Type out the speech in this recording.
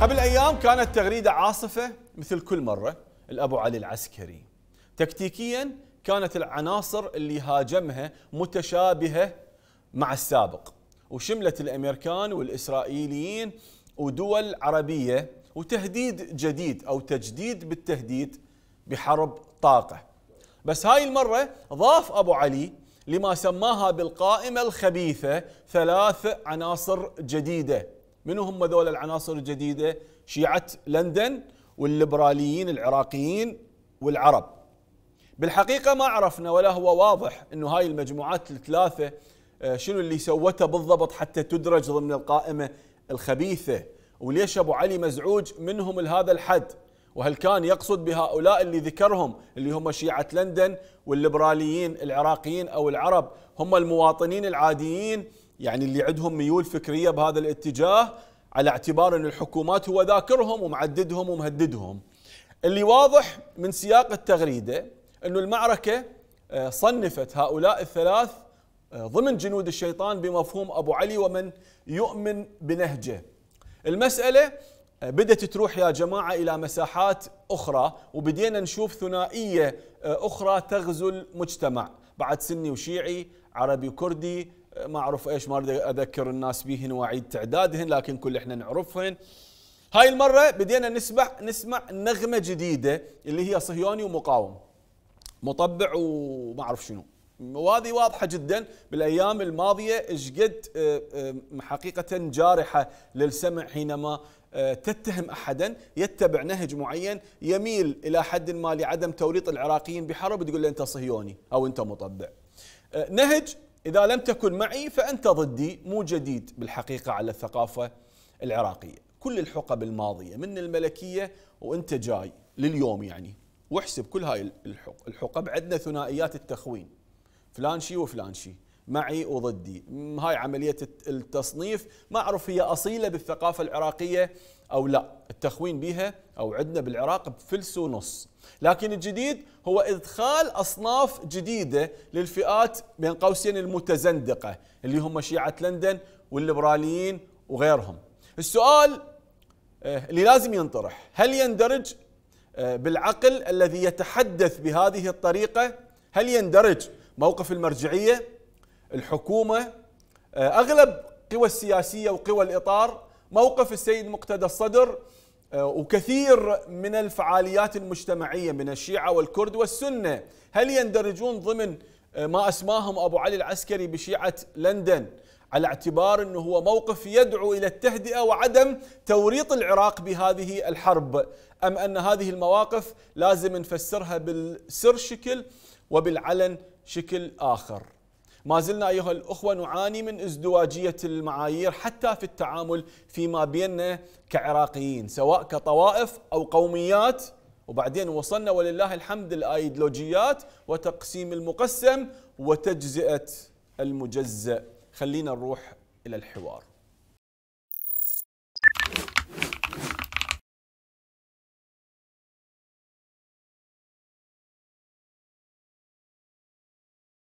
قبل أيام كانت تغريدة عاصفة مثل كل مرة الأبو علي العسكري تكتيكيا كانت العناصر اللي هاجمها متشابهة مع السابق وشملت الأمريكان والإسرائيليين ودول عربية وتهديد جديد أو تجديد بالتهديد بحرب طاقة بس هاي المرة ضاف أبو علي لما سماها بالقائمة الخبيثة ثلاث عناصر جديدة من هم ذول العناصر الجديدة شيعة لندن والليبراليين العراقيين والعرب بالحقيقة ما عرفنا ولا هو واضح أنه هاي المجموعات الثلاثة آه، شنو اللي سوتها بالضبط حتى تدرج ضمن القائمة الخبيثة وليش أبو علي مزعوج منهم لهذا الحد وهل كان يقصد بهؤلاء اللي ذكرهم اللي هم شيعة لندن والليبراليين العراقيين أو العرب هم المواطنين العاديين يعني اللي عندهم ميول فكرية بهذا الاتجاه على اعتبار أن الحكومات هو ذاكرهم ومعددهم ومهددهم اللي واضح من سياق التغريدة أنه المعركة آه، صنفت هؤلاء الثلاث آه، ضمن جنود الشيطان بمفهوم أبو علي ومن يؤمن بنهجه المسألة آه، بدت تروح يا جماعة إلى مساحات أخرى وبدينا نشوف ثنائية آه، أخرى تغزو المجتمع بعد سني وشيعي عربي وكردي آه، ما أعرف إيش ما أذكر الناس بهن وأعيد تعدادهن لكن كل إحنا نعرفهن هاي المرة بدينا نسمع نسمع نغمة جديدة اللي هي صهيوني ومقاوم مطبع وما أعرف شنو وهذه واضحه جدا بالايام الماضيه ايش قد حقيقه جارحه للسمع حينما آه، تتهم احدا يتبع نهج معين يميل الى حد ما لعدم توريط العراقيين بحرب تقول له انت صهيوني او انت مطبع. آه، نهج اذا لم تكن معي فانت ضدي مو جديد بالحقيقه على الثقافه العراقيه. كل الحقب الماضيه من الملكيه وانت جاي لليوم يعني واحسب كل هاي الحقب عندنا ثنائيات التخوين فلان شي وفلان شي معي وضدي هاي عملية التصنيف ما أعرف هي أصيلة بالثقافة العراقية أو لا التخوين بها أو عندنا بالعراق بفلس ونص لكن الجديد هو إدخال أصناف جديدة للفئات بين قوسين المتزندقة اللي هم شيعة لندن والليبراليين وغيرهم السؤال آه، اللي لازم ينطرح هل يندرج آه، بالعقل الذي يتحدث بهذه الطريقة هل يندرج موقف المرجعية الحكومه آه، اغلب قوى السياسيه وقوى الاطار موقف السيد مقتدى الصدر آه، وكثير من الفعاليات المجتمعيه من الشيعه والكرد والسنه هل يندرجون ضمن آه، ما اسماهم ابو علي العسكري بشيعه لندن على اعتبار انه هو موقف يدعو الى التهدئه وعدم توريط العراق بهذه الحرب ام ان هذه المواقف لازم نفسرها بالسر شكل وبالعلن شكل اخر ما زلنا أيها الأخوة نعاني من ازدواجية المعايير حتى في التعامل فيما بيننا كعراقيين سواء كطوائف أو قوميات وبعدين وصلنا ولله الحمد الأيديولوجيات وتقسيم المقسم وتجزئة المجزأ خلينا نروح إلى الحوار